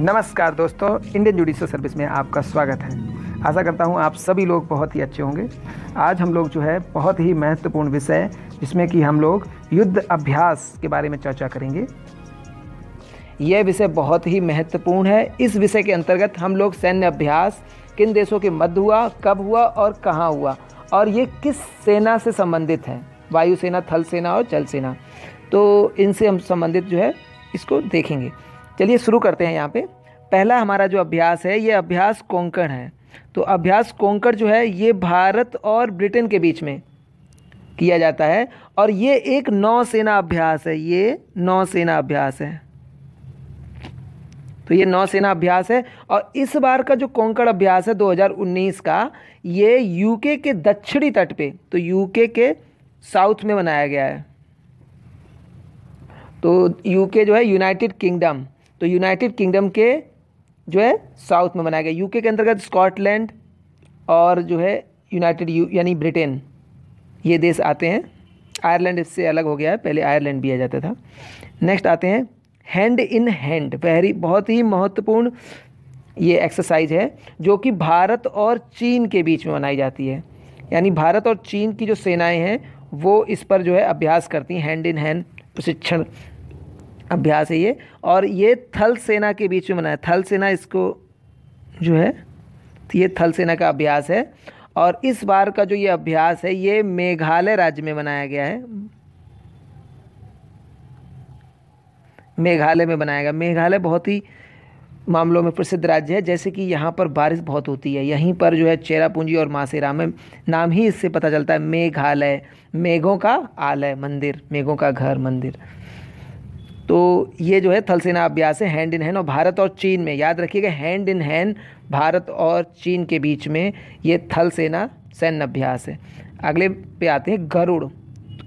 नमस्कार दोस्तों Indian judicial service में आपका स्वागत है आशा करता हूँ आप सभी लोग बहुत ही अच्छे होंगे आज हम लोग जो है बहुत ही महत्वपूर्ण विषय जिसमें कि हम लोग युद्ध अभ्यास के बारे में चर्चा करेंगे यह विषय बहुत ही महत्वपूर्ण है इस विषय के अंतर्गत हम लोग सैन्य अभ्यास किन देशों के मध्य हुआ कब हुआ और कहाँ हुआ और ये किस सेना से संबंधित है वायुसेना थल सेना और जल सेना तो इनसे हम संबंधित जो है इसको देखेंगे चलिए शुरू करते हैं यहाँ पे पहला हमारा जो अभ्यास है ये अभ्यास कोंकण है तो अभ्यास कोंकण जो है ये भारत और ब्रिटेन के बीच में किया जाता है और ये एक नौसेना अभ्यास है ये नौसेना अभ्यास है तो ये नौसेना अभ्यास है और इस बार का जो कोंकण अभ्यास है 2019 का ये यूके के दक्षिणी तट पे तो यूके के साउथ में बनाया गया है तो यूके जो है यूनाइटेड किंगडम तो यूनाइटेड किंगडम के जो है साउथ में बनाया गया यूके के अंतर्गत स्कॉटलैंड और जो है यूनाइटेड यू यानी ब्रिटेन ये देश आते हैं आयरलैंड इससे अलग हो गया है पहले आयरलैंड भी आ जाता था नेक्स्ट आते हैं हैंड इन हैंड पहली बहुत ही महत्वपूर्ण ये एक्सरसाइज है जो कि भारत और चीन के बीच में मनाई जाती है यानी भारत और चीन की जो सेनाएं हैं वो इस पर जो है अभ्यास करती हैं हैंड इन हैंड प्रशिक्षण अभ्यास है ये और ये थल सेना के बीच में मनाया थल सेना इसको जो है ये थल सेना का अभ्यास है और इस बार का जो ये अभ्यास है ये मेघालय राज्य में मनाया गया है मेघालय में बनाया गया मेघालय बहुत ही मामलों में प्रसिद्ध राज्य है जैसे कि यहाँ पर बारिश बहुत होती है यहीं पर जो है चेरापूंजी और मासेराम में नाम ही इससे पता चलता है मेघालय मेघों का आलय मंदिर मेघों का घर मंदिर तो ये जो है थल सेना अभ्यास है हैंड इन हैंड और भारत और चीन में याद रखिएगा हैंड इन हैंड भारत और चीन के बीच में ये थलसेना सैन्य अभ्यास है अगले पे आते हैं गरुड़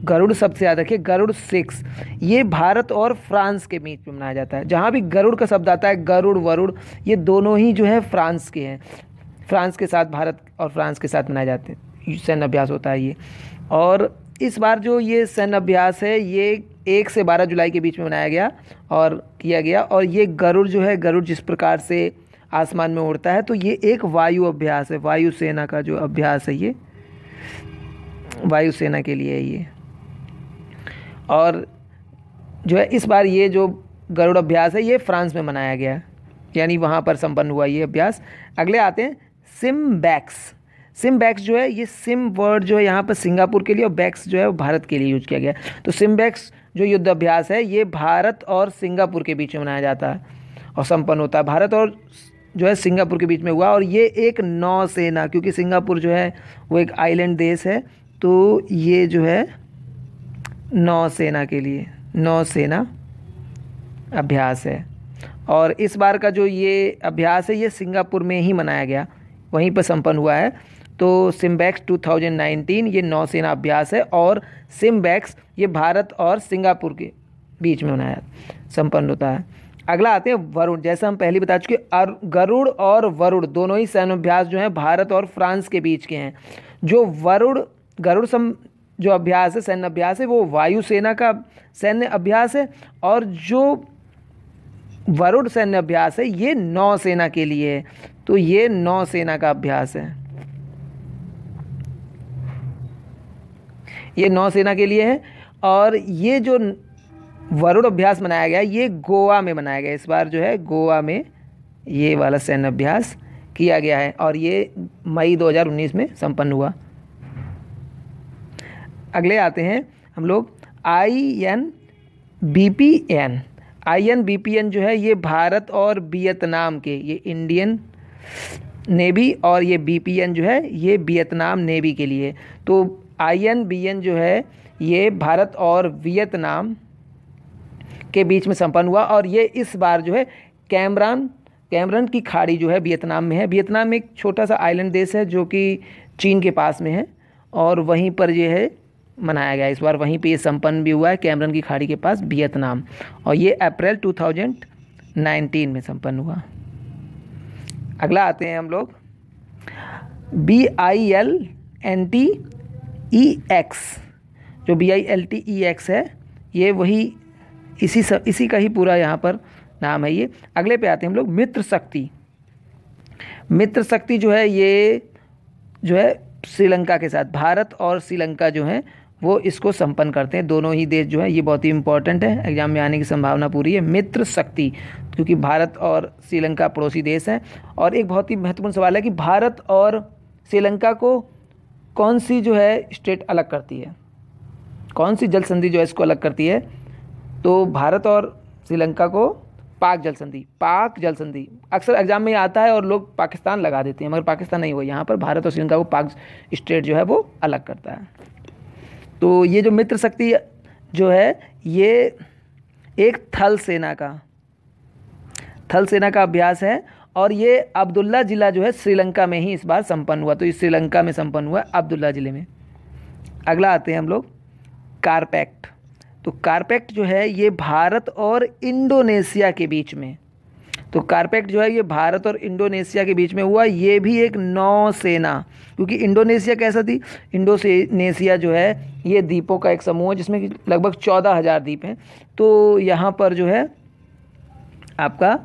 गरुड़ सबसे याद रखिए गरुड़ सिक्स ये भारत और फ्रांस के बीच में मनाया जाता है जहाँ भी गरुड़ का शब्द आता है गरुड़ वरुड़ ये दोनों ही जो है फ्रांस के हैं फ्रांस के साथ भारत और फ्रांस के साथ मनाए जाते हैं सैन्य अभ्यास होता है ये और इस बार जो ये सैन्य अभ्यास है ये एक से बारह जुलाई के बीच में बनाया गया और किया गया और ये गरुड़ जो है गरुड़ जिस प्रकार से आसमान में उड़ता है तो ये एक वायु अभ्यास है वायुसेना का जो अभ्यास है ये वायुसेना के लिए है ये और जो है इस बार ये जो गरुड़ अभ्यास है ये फ्रांस में मनाया गया यानी वहाँ पर संपन्न हुआ ये अभ्यास अगले आते हैं सिम्बैक्स सिम बैक्स जो है ये सिम वर्ड जो है यहाँ पर सिंगापुर के लिए और बैक्स जो है वो भारत के लिए यूज किया गया तो सिम बैक्स जो युद्धाभ्यास है ये भारत और सिंगापुर के बीच में मनाया जाता है और संपन्न होता है भारत और जो है सिंगापुर के बीच में हुआ और ये एक नौसेना क्योंकि सिंगापुर जो है वो एक आइलैंड देश है तो ये जो है नौसेना के लिए नौसेना अभ्यास है और इस बार का जो ये अभ्यास है ये सिंगापुर में ही मनाया गया वहीं पर संपन्न हुआ है तो सिम्बैक्स 2019 ये नौसेना अभ्यास है और सिम्बैक्स ये भारत और सिंगापुर के बीच में बनाया संपन्न होता है अगला आते हैं वरुण जैसा हम पहले बता चुके गरुड़ और वरुण दोनों ही सैन्यभ्यास जो हैं भारत और फ्रांस के बीच के हैं जो वरुण गरुड़ सम जो अभ्यास है सैन्य अभ्यास है वो वायुसेना का सैन्य अभ्यास है और जो वरुण सैन्य अभ्यास है ये नौसेना के लिए है तो ये नौसेना का अभ्यास है ये नौसेना के लिए है और ये जो वरुण अभ्यास मनाया गया ये गोवा में मनाया गया इस बार जो है गोवा में ये वाला सैन्य अभ्यास किया गया है और ये मई 2019 में संपन्न हुआ अगले आते हैं हम लोग I N B P N I N B P N जो है ये भारत और वियतनाम के ये इंडियन नेवी और ये बी पी एन जो है ये वियतनाम नेवी के लिए तो बी एन जो है ये भारत और वियतनाम के बीच में संपन्न हुआ और ये इस बार जो है कैमरान कैमरन की खाड़ी जो है वियतनाम में है वियतनाम एक छोटा सा आइलैंड देश है जो कि चीन के पास में है और वहीं पर ये है मनाया गया इस बार वहीं पे ये संपन्न भी हुआ है कैमरन की खाड़ी के पास वियतनाम और ये अप्रैल 2019 में संपन्न हुआ अगला आते हैं हम लोग B I L N T E e X जो B I L T E X है ये वही इसी स, इसी का ही पूरा यहाँ पर नाम है ये अगले पे आते हैं हम लोग मित्र शक्ति मित्र शक्ति जो है ये जो है श्रीलंका के साथ भारत और श्रीलंका जो है वो इसको संपन्न करते हैं दोनों ही देश जो है ये बहुत ही इंपॉर्टेंट है एग्जाम में आने की संभावना पूरी है मित्र शक्ति क्योंकि भारत और श्रीलंका पड़ोसी देश हैं और एक बहुत ही महत्वपूर्ण सवाल है कि भारत और श्रीलंका को कौन सी जो है स्टेट अलग करती है कौन सी जल संधि जो है इसको अलग करती है तो भारत और श्रीलंका को पाक जल संधि पाक जल संधि अक्सर एग्जाम में आता है और लोग पाकिस्तान लगा देते हैं मगर पाकिस्तान नहीं हुआ यहाँ पर भारत और श्रीलंका को पाक स्टेट जो है वो अलग करता है तो ये जो मित्र शक्ति जो है ये एक थल सेना का थल सेना का अभ्यास है और ये अब्दुल्ला ज़िला जो है श्रीलंका में ही इस बार संपन्न हुआ तो ये श्रीलंका में संपन्न हुआ अब्दुल्ला ज़िले में अगला आते हैं हम लोग कारपैक्ट तो कारपैक्ट जो है ये भारत और इंडोनेशिया के बीच में तो कारपैक्ट जो है ये भारत और इंडोनेशिया के बीच में हुआ ये भी एक नौसेना क्योंकि इंडोनेशिया कैसा थी इंडोनेशिया जो है ये द्वीपों का एक समूह है जिसमें लगभग चौदह हज़ार द्वीप हैं तो यहाँ पर जो है आपका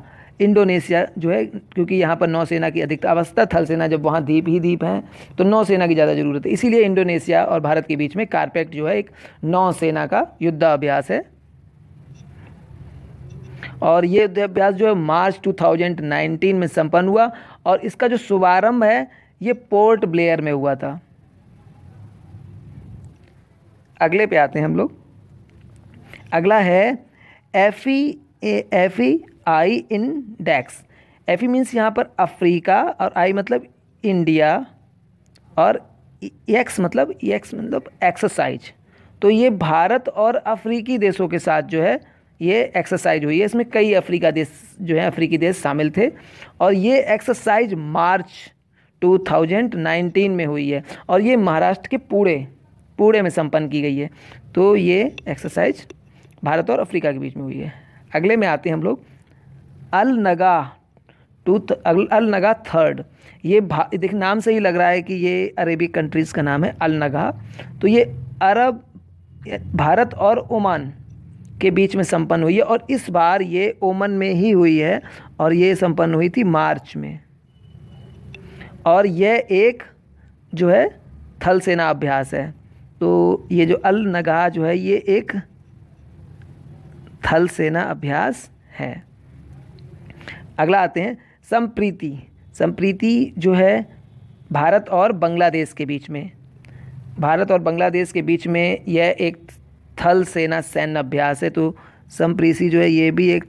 इंडोनेशिया जो है क्योंकि यहाँ पर नौसेना की अधिकता अवस्था थल सेना जब वहाँ द्वीप ही द्वीप हैं तो नौसेना की ज़्यादा ज़रूरत है इसीलिए इंडोनेशिया और भारत के बीच में कारपेक्ट जो है एक नौसेना का युद्धाभ्यास है और ये युद्धाभ्यास जो है मार्च 2019 में संपन्न हुआ और इसका जो शुभारंभ है ये पोर्ट ब्लेयर में हुआ था अगले पे आते हैं हम लोग अगला है F E F E I index F E means यहाँ पर अफ्रीका और आई मतलब इंडिया और एक्स e मतलब एक्स e मतलब एक्सरसाइज तो ये भारत और अफ्रीकी देशों के साथ जो है ये एक्सरसाइज हुई है इसमें कई अफ्रीका देश जो है अफ्रीकी देश शामिल थे और ये एक्सरसाइज मार्च 2019 में हुई है और ये महाराष्ट्र के पूरे पूरे में संपन्न की गई है तो ये एक्सरसाइज भारत और अफ्रीका के बीच में हुई है अगले में आते हैं हम लोग अलनगा टू अल, थर्ड ये देख नाम से ही लग रहा है कि ये अरेबिक कंट्रीज़ का नाम है अलनगा तो ये अरब भारत और ओमान के बीच में संपन्न हुई है और इस बार ये ओमन में ही हुई है और ये संपन्न हुई थी मार्च में और यह एक जो है थल सेना अभ्यास है तो ये जो अल नगाह जो है ये एक थल सेना अभ्यास है अगला आते हैं संप्रीति संप्रीति जो है भारत और बांग्लादेश के बीच में भारत और बांग्लादेश के बीच में यह एक थल सेना सैन्य अभ्यास है तो संप्रीति जो है ये भी एक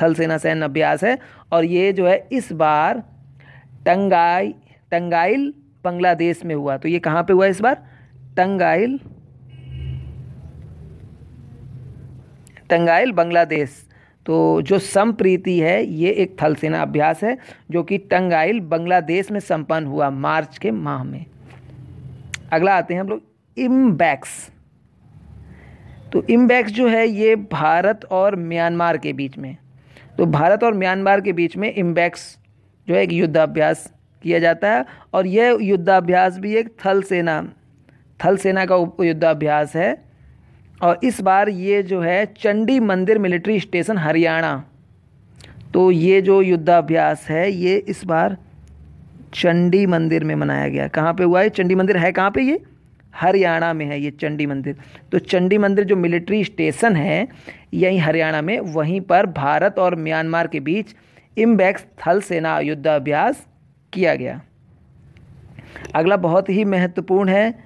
थल सेना सैन्य अभ्यास है और ये जो है इस बार टंगाई टंगाइल बांग्लादेश में हुआ तो ये कहाँ पे हुआ इस बार टंगाइल टंगाइल बांग्लादेश तो जो संप्रीति है ये एक थल सेना अभ्यास है जो कि टंगाइल बांग्लादेश में संपन्न हुआ मार्च के माह में अगला आते हैं हम लोग इम्बैक्स तो इम्बैक्स जो है ये भारत और म्यांमार के बीच में तो भारत और म्यांमार के बीच में इम्बैक्स जो है एक युद्धाभ्यास किया जाता है और यह युद्धाभ्यास भी एक थल सेना थल सेना का युद्धाभ्यास है और इस बार ये जो है चंडी मंदिर मिलिट्री स्टेशन हरियाणा तो ये जो युद्धाभ्यास है ये इस बार चंडी मंदिर में मनाया गया कहाँ पे हुआ है चंडी मंदिर है कहाँ पे ये हरियाणा में है ये चंडी मंदिर तो चंडी मंदिर जो मिलिट्री स्टेशन है यहीं हरियाणा में वहीं पर भारत और म्यांमार के बीच इम्बैक्स थल सेना युद्धाभ्यास किया गया अगला बहुत ही महत्वपूर्ण है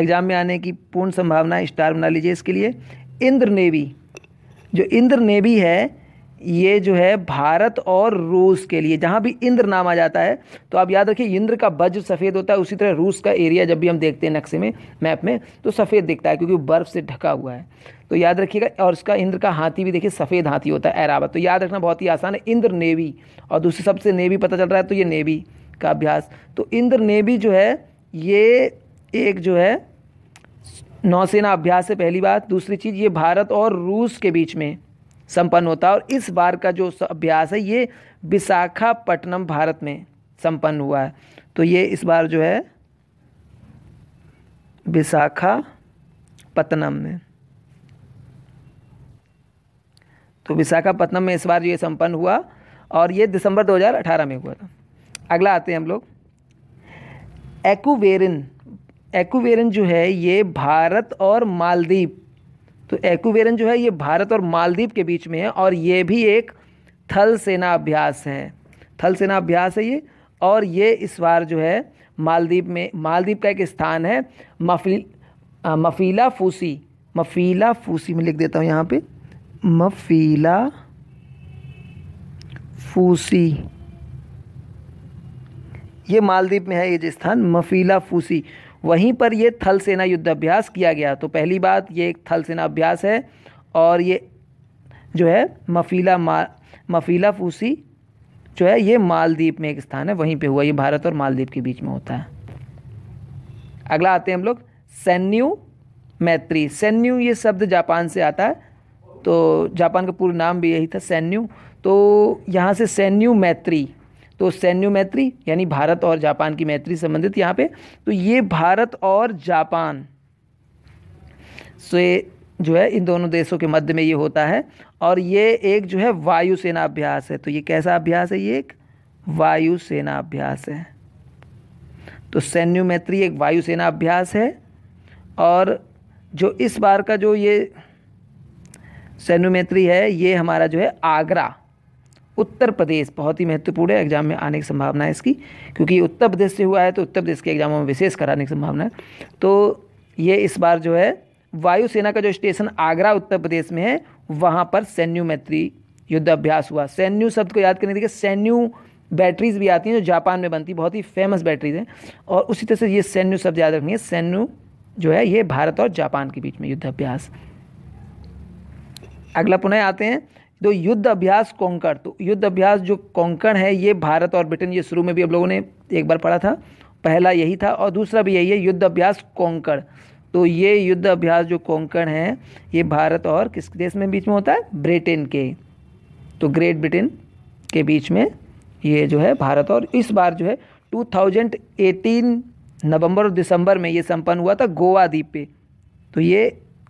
एग्ज़ाम में आने की पूर्ण संभावना स्टार बना लीजिए इसके लिए इंद्र नेवी जो इंद्र नेवी है ये जो है भारत और रूस के लिए जहाँ भी इंद्र नाम आ जाता है तो आप याद रखिए इंद्र का वज्र सफ़ेद होता है उसी तरह रूस का एरिया जब भी हम देखते हैं नक्शे में मैप में तो सफ़ेद दिखता है क्योंकि बर्फ़ से ढका हुआ है तो याद रखिएगा और इसका इंद्र का हाथी भी देखिए सफ़ेद हाथी होता है एरावत तो याद रखना बहुत ही आसान है इंद्र नेवी और दूसरी सबसे नेवी पता चल रहा है तो ये नेवी का अभ्यास तो इंद्र नेवी जो है ये एक जो है नौसेना अभ्यास है पहली बात दूसरी चीज़ ये भारत और रूस के बीच में संपन्न होता है और इस बार का जो अभ्यास है ये विशाखापट्टनम भारत में संपन्न हुआ है तो ये इस बार जो है विशाखापट्टनम में तो विशाखापट्टनम में इस बार जो ये संपन्न हुआ और ये दिसंबर 2018 में हुआ था अगला आते हैं हम लोग एक्वेरिन एक्वेरन जो है ये भारत और मालदीप तो एक्वेरन जो है ये भारत और मालदीप के बीच में है और ये भी एक थल सेना अभ्यास है थल सेना अभ्यास है ये और ये इस बार जो है मालदीप में मालदीप का एक स्थान है मफी मफीला फूसी मफीला फूसी में लिख देता हूँ यहाँ पे मफीला फूसी ये मालदीप में है ये स्थान मफीला फूसी वहीं पर ये थल सेना युद्धाभ्यास किया गया तो पहली बात ये एक थल सेना अभ्यास है और ये जो है मफीला मा मफीला फूसी जो है ये मालदीप में एक स्थान है वहीं पे हुआ ये भारत और मालदीप के बीच में होता है अगला आते हैं हम लोग सैन्यू मैत्री सैन्यू ये शब्द जापान से आता है तो जापान का पूरा नाम भी यही था सैन्यू तो यहाँ से सैन्यू मैत्री तो सैन्य मैत्री यानी भारत और जापान की मैत्री संबंधित यहाँ पे तो ये भारत और जापान से जो है इन दोनों देशों के मध्य में ये होता है और ये एक जो है वायुसेना अभ्यास है तो ये कैसा अभ्यास है ये एक वायुसेना अभ्यास है तो सैन्य मैत्री एक वायुसेना अभ्यास है और जो इस बार का जो ये सैन्य मैत्री है ये हमारा जो है आगरा उत्तर प्रदेश बहुत ही महत्वपूर्ण है एग्जाम में आने की संभावना है इसकी क्योंकि उत्तर प्रदेश से हुआ है तो उत्तर प्रदेश के एग्जामों में विशेष कराने की संभावना है तो ये इस बार जो है वायुसेना का जो स्टेशन आगरा उत्तर प्रदेश में है वहाँ पर सैन्यू मैत्री युद्ध अभ्यास हुआ सैन्यू शब्द को याद करने देखिए सैन्यू बैटरीज भी आती हैं जो जापान में बनती बहुत ही फेमस बैटरीज हैं और उसी तरह से ये सैन्यू शब्द याद रखनी है सैन्यू जो है ये भारत और जापान के बीच में युद्ध अभ्यास अगला पुनः आते हैं दो तो युद्ध अभ्यास कोंकण तो युद्ध अभ्यास जो कोंकण है ये भारत और ब्रिटेन ये शुरू में भी हम लोगों ने एक बार पढ़ा था पहला यही था और दूसरा भी यही है युद्ध अभ्यास कोंकण तो ये युद्ध अभ्यास जो कोंकण है ये भारत और किस देश में बीच में होता है ब्रिटेन के तो ग्रेट ब्रिटेन के बीच में ये जो है भारत और इस बार जो है 2018 नवंबर और दिसंबर में ये संपन्न हुआ था गोवा द्वीप पे तो ये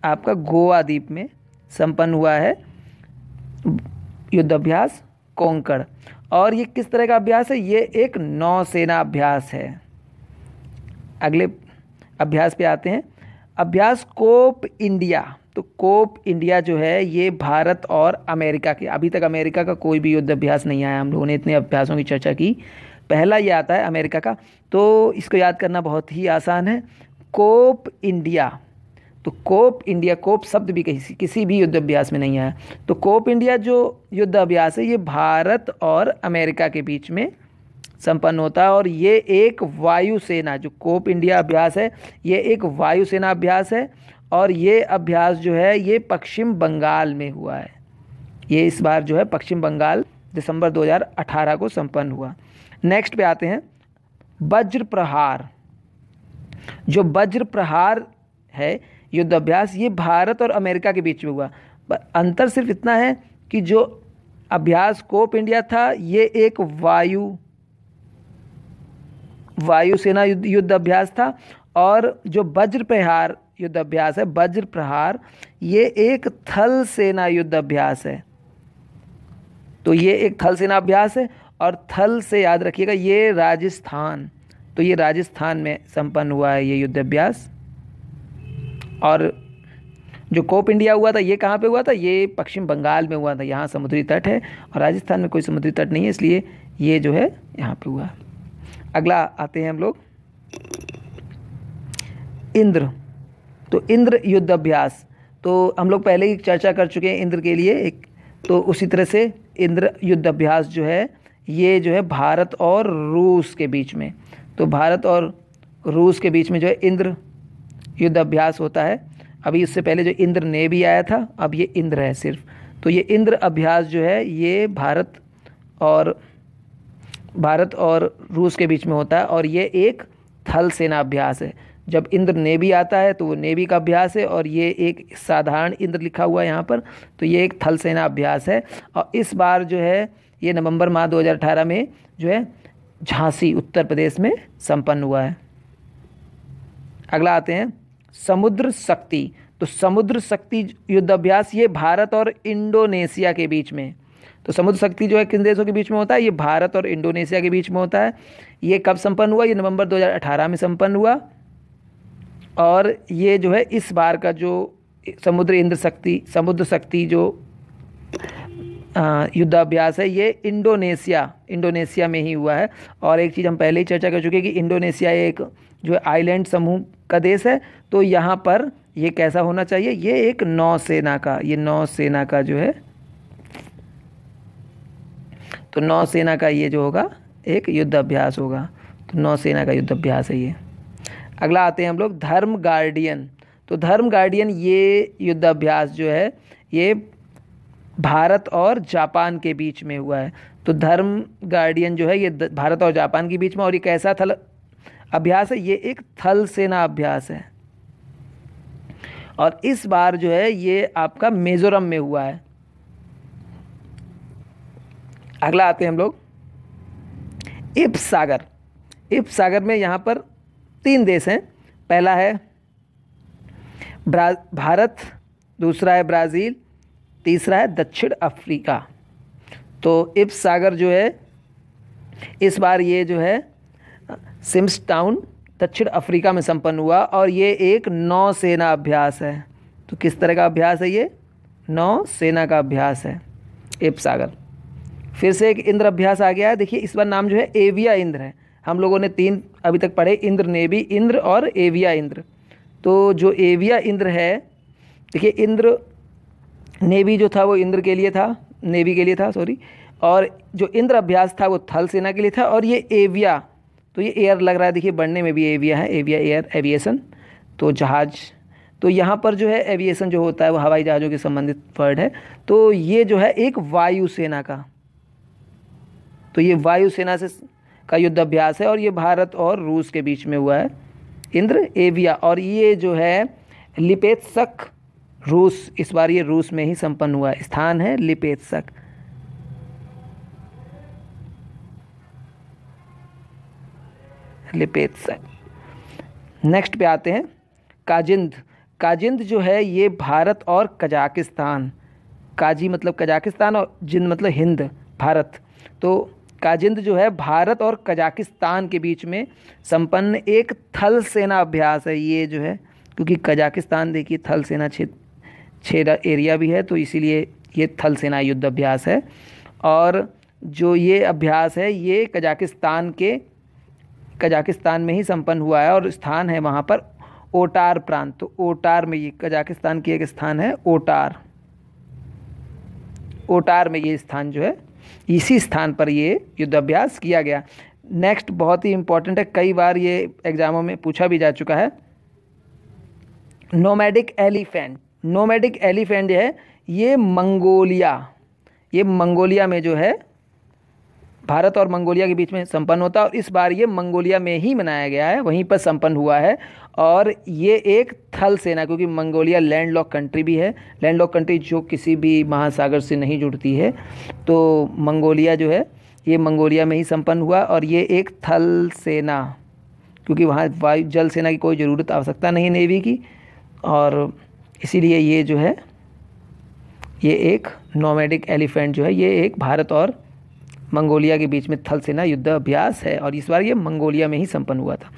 आपका गोवा द्वीप में संपन्न हुआ है युद्धाभ्यास कोंकड़ और ये किस तरह का अभ्यास है ये एक नौसेना अभ्यास है अगले अभ्यास पे आते हैं अभ्यास कोप इंडिया तो कोप इंडिया जो है ये भारत और अमेरिका के अभी तक अमेरिका का कोई भी युद्ध अभ्यास नहीं आया हम लोगों ने इतने अभ्यासों की चर्चा की पहला ये आता है अमेरिका का तो इसको याद करना बहुत ही आसान है कोप इंडिया तो कोप इंडिया कोप शब्द भी किसी किसी भी युद्ध अभ्यास में नहीं आया तो कोप इंडिया जो युद्ध अभ्यास है ये भारत और अमेरिका के बीच में संपन्न होता है और ये एक वायुसेना जो कोप इंडिया अभ्यास है ये एक वायुसेना अभ्यास है और ये अभ्यास जो है ये पश्चिम बंगाल में हुआ है ये इस बार जो है पश्चिम बंगाल दिसंबर 2018 को संपन्न हुआ नेक्स्ट पे आते हैं वज्र प्रहार जो वज्र प्रहार है युद्ध अभ्यास ये भारत और अमेरिका के बीच में हुआ अंतर सिर्फ इतना है कि जो अभ्यास कोप इंडिया था ये एक वायु वायुसेना युद्ध युद्ध अभ्यास था और जो वज्र प्रहार युद्ध अभ्यास है वज्र प्रहार ये एक थल सेना युद्ध अभ्यास है तो ये एक थल सेना अभ्यास है और थल से याद रखिएगा ये राजस्थान तो ये राजस्थान में संपन्न हुआ है ये युद्ध अभ्यास और जो कोप इंडिया हुआ था ये कहाँ पे हुआ था ये पश्चिम बंगाल में हुआ था यहाँ समुद्री तट है और राजस्थान में कोई समुद्री तट नहीं है इसलिए ये जो है यहाँ पे हुआ अगला आते हैं हम लोग इंद्र तो इंद्र युद्ध अभ्यास तो हम लोग पहले ही चर्चा कर चुके हैं इंद्र के लिए एक तो उसी तरह से इंद्र युद्ध अभ्यास जो है ये जो है भारत और रूस के बीच में तो भारत और रूस के बीच में जो है इंद्र युद्ध अभ्यास होता है अभी इससे पहले जो इंद्र ने भी आया था अब ये इंद्र है सिर्फ तो ये इंद्र अभ्यास जो है ये भारत और भारत और रूस के बीच में होता है और ये एक थल सेना अभ्यास है जब इंद्र नेवी आता है तो वो नेवी का अभ्यास है और ये एक साधारण इंद्र लिखा हुआ है यहाँ पर तो ये एक थल सेना अभ्यास है और इस बार जो है ये नवंबर माह 2018 में जो है झांसी उत्तर प्रदेश में संपन्न हुआ है अगला आते हैं समुद्र शक्ति तो समुद्र शक्ति युद्धाभ्यास ये भारत और इंडोनेशिया के बीच में तो समुद्र शक्ति जो है किन देशों के बीच में होता है ये भारत और इंडोनेशिया के बीच में होता है ये कब संपन्न हुआ ये नवंबर 2018 में संपन्न हुआ और ये जो है इस बार का जो समुद्र इंद्र शक्ति समुद्र शक्ति जो युद्धाभ्यास है ये इंडोनेशिया इंडोनेशिया में ही हुआ है और एक चीज़ हम पहले ही चर्चा कर चुके हैं कि इंडोनेशिया एक जो है आइलैंड समूह का देश है तो यहाँ पर ये कैसा होना चाहिए ये एक नौसेना का ये नौसेना का जो है तो नौसेना का ये जो होगा एक युद्ध अभ्यास होगा तो नौसेना का युद्ध अभ्यास है ये अगला आते हैं हम लोग धर्म गार्डियन तो धर्म गार्डियन ये युद्ध अभ्यास जो है ये भारत और जापान के बीच में हुआ है तो धर्म गार्डियन जो है ये भारत और जापान के बीच में और ये कैसा थल अभ्यास है ये एक थल सेना अभ्यास है और इस बार जो है ये आपका मेजोरम में हुआ है अगला आते हैं हम लोग इप सागर इप सागर में यहाँ पर तीन देश हैं पहला है भारत दूसरा है ब्राज़ील तीसरा है दक्षिण अफ्रीका तो इप सागर जो है इस बार ये जो है सिम्स टाउन दक्षिण अफ्रीका में संपन्न हुआ और ये एक नौसेना अभ्यास है तो किस तरह का अभ्यास है ये नौसेना का अभ्यास है एप सागर फिर से एक इंद्र अभ्यास आ गया है देखिए इस बार नाम जो है एविया इंद्र है हम लोगों ने तीन अभी तक पढ़े इंद्र नेवी इंद्र और एविया इंद्र तो जो एविया इंद्र है देखिए इंद्र नेवी जो था वो इंद्र के लिए था नेवी के लिए था सॉरी और जो इंद्र अभ्यास था वो थल सेना के लिए था और ये एविया तो ये एयर लग रहा है देखिए बढ़ने में भी एविया है एविया एयर एविएसन तो जहाज़ तो यहाँ पर जो है एविएसन जो होता है वो हवाई जहाज़ों के संबंधित वर्ड है तो ये जो है एक वायुसेना का तो ये वायुसेना से का युद्ध अभ्यास है और ये भारत और रूस के बीच में हुआ है इंद्र एविया और ये जो है लिपेत्सक रूस इस बार ये रूस में ही संपन्न हुआ स्थान है लिपेत्सक लिपेत्स नेक्स्ट पे आते हैं काजिंद काजिंद जो है ये भारत और कजाकिस्तान काजी मतलब कजाकिस्तान और जिंद मतलब हिंद भारत तो काजिंद जो है भारत और कजाकिस्तान के बीच में संपन्न एक थल सेना अभ्यास है ये जो है क्योंकि कजाकिस्तान देखिए थल सेना छेरा एरिया भी है तो इसीलिए ये थल सेना युद्ध अभ्यास है और जो ये अभ्यास है ये कजाकिस्तान के कजाकिस्तान में ही संपन्न हुआ है और स्थान है वहाँ पर ओटार प्रांत तो ओटार में ये कजाकिस्तान की एक स्थान है ओटार ओटार में ये स्थान जो है इसी स्थान पर ये युद्धाभ्यास किया गया नेक्स्ट बहुत ही इंपॉर्टेंट है कई बार ये एग्ज़ामों में पूछा भी जा चुका है नोमैडिक एलिफेंट नोमैडिक एलिफेंट जो है ये मंगोलिया ये मंगोलिया में जो है भारत और मंगोलिया के बीच में संपन्न होता है और इस बार ये मंगोलिया में ही मनाया गया है वहीं पर संपन्न हुआ है और ये एक थल सेना क्योंकि मंगोलिया लैंड लॉक कंट्री भी है लैंड लॉक कंट्री जो किसी भी महासागर से नहीं जुड़ती है तो मंगोलिया जो है ये मंगोलिया में ही संपन्न हुआ और ये एक थल सेना क्योंकि वहाँ वायु जल सेना की कोई ज़रूरत आवश्यकता नहीं नेवी की और इसीलिए ये जो है ये एक नोमेडिक एलिफेंट जो है ये एक भारत और मंगोलिया के बीच में थल सेना युद्ध अभ्यास है और इस बार ये मंगोलिया में ही संपन्न हुआ था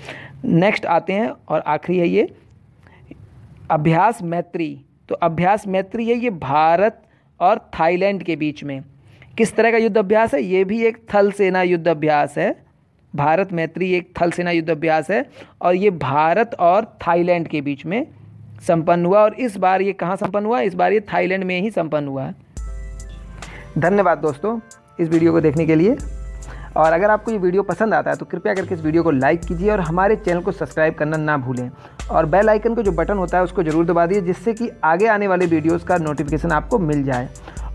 नेक्स्ट आते हैं और आखिरी है ये अभ्यास मैत्री तो अभ्यास मैत्री है ये भारत और थाईलैंड के बीच में किस तरह का युद्ध अभ्यास है ये भी एक थल सेना युद्ध अभ्यास है भारत मैत्री एक थल सेना युद्ध अभ्यास है और ये भारत और थाईलैंड के बीच में संपन्न हुआ और इस बार ये कहाँ संपन्न हुआ इस बार ये थाईलैंड में ही संपन्न हुआ धन्यवाद दोस्तों इस वीडियो को देखने के लिए और अगर आपको ये वीडियो पसंद आता है तो कृपया करके इस वीडियो को लाइक कीजिए और हमारे चैनल को सब्सक्राइब करना ना भूलें और बेल आइकन का जो बटन होता है उसको ज़रूर दबा दिए जिससे कि आगे आने वाले वीडियोस का नोटिफिकेशन आपको मिल जाए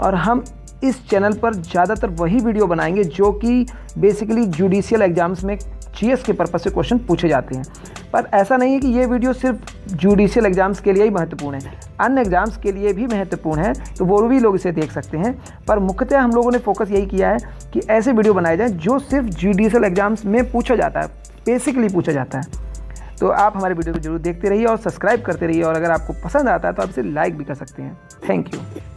और हम इस चैनल पर ज़्यादातर वही वीडियो बनाएंगे जो कि बेसिकली जुडिशियल एग्ज़ाम्स में जीएस के पर्पज़ से क्वेश्चन पूछे जाते हैं पर ऐसा नहीं है कि ये वीडियो सिर्फ जुडिशियल एग्ज़ाम्स के लिए ही महत्वपूर्ण है अन्य एग्ज़ाम्स के लिए भी महत्वपूर्ण है तो वो भी लोग इसे देख सकते हैं पर मुख्यतः हम लोगों ने फोकस यही किया है कि ऐसे वीडियो बनाए जाएँ जो सिर्फ जुडिशियल एग्ज़ाम्स में पूछा जाता है बेसिकली पूछा जाता है तो आप हमारे वीडियो को जरूर देखते रहिए और सब्सक्राइब करते रहिए और अगर आपको पसंद आता है तो आप इसे लाइक भी कर सकते हैं थैंक यू